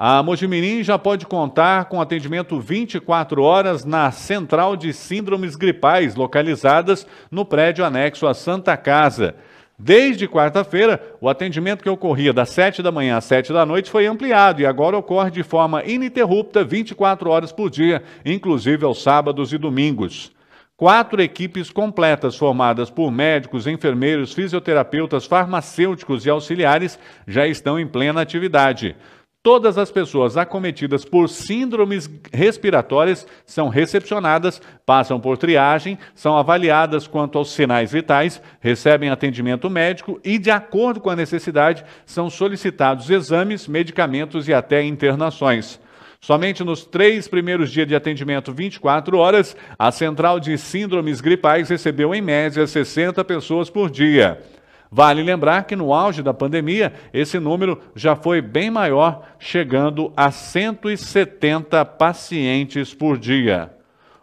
A Mojimirim já pode contar com atendimento 24 horas na Central de Síndromes Gripais, localizadas no prédio anexo à Santa Casa. Desde quarta-feira, o atendimento que ocorria das 7 da manhã às 7 da noite foi ampliado e agora ocorre de forma ininterrupta 24 horas por dia, inclusive aos sábados e domingos. Quatro equipes completas formadas por médicos, enfermeiros, fisioterapeutas, farmacêuticos e auxiliares já estão em plena atividade todas as pessoas acometidas por síndromes respiratórias são recepcionadas, passam por triagem, são avaliadas quanto aos sinais vitais, recebem atendimento médico e, de acordo com a necessidade, são solicitados exames, medicamentos e até internações. Somente nos três primeiros dias de atendimento, 24 horas, a Central de Síndromes Gripais recebeu, em média, 60 pessoas por dia. Vale lembrar que no auge da pandemia, esse número já foi bem maior, chegando a 170 pacientes por dia.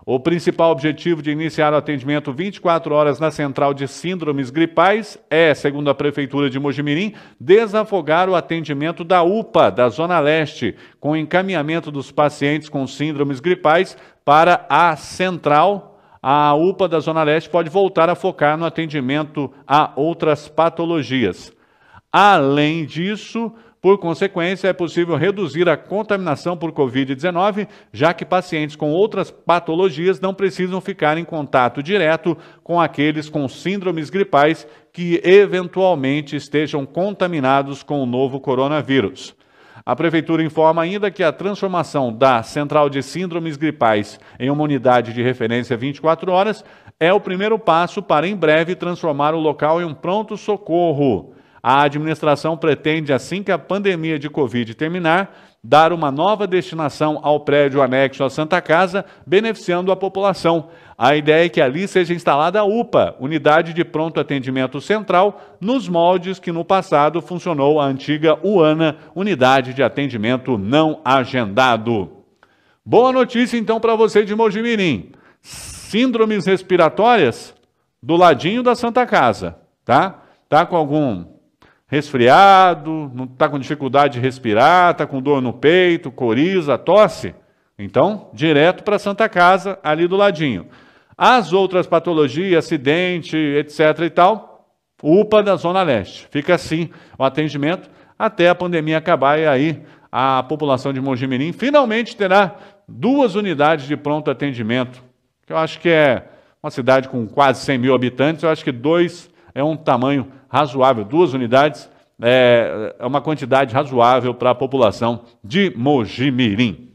O principal objetivo de iniciar o atendimento 24 horas na Central de Síndromes Gripais é, segundo a Prefeitura de Mojimirim, desafogar o atendimento da UPA, da Zona Leste, com encaminhamento dos pacientes com síndromes gripais para a Central a UPA da Zona Leste pode voltar a focar no atendimento a outras patologias. Além disso, por consequência, é possível reduzir a contaminação por Covid-19, já que pacientes com outras patologias não precisam ficar em contato direto com aqueles com síndromes gripais que eventualmente estejam contaminados com o novo coronavírus. A Prefeitura informa ainda que a transformação da Central de Síndromes Gripais em uma unidade de referência 24 horas é o primeiro passo para, em breve, transformar o local em um pronto-socorro. A administração pretende, assim que a pandemia de Covid terminar, dar uma nova destinação ao prédio anexo à Santa Casa, beneficiando a população. A ideia é que ali seja instalada a UPA, Unidade de Pronto Atendimento Central, nos moldes que no passado funcionou a antiga UANA, Unidade de Atendimento Não Agendado. Boa notícia então para você de Mojimirim. Síndromes respiratórias do ladinho da Santa Casa, tá? Tá com algum resfriado, está com dificuldade de respirar, está com dor no peito, coriza, tosse, então, direto para a Santa Casa, ali do ladinho. As outras patologias, acidente, etc. e tal, UPA da Zona Leste. Fica assim o atendimento até a pandemia acabar e aí a população de Mojimirim finalmente terá duas unidades de pronto atendimento. Eu acho que é uma cidade com quase 100 mil habitantes, eu acho que dois é um tamanho razoável, duas unidades é, é, uma quantidade razoável para a população de Mojimirim.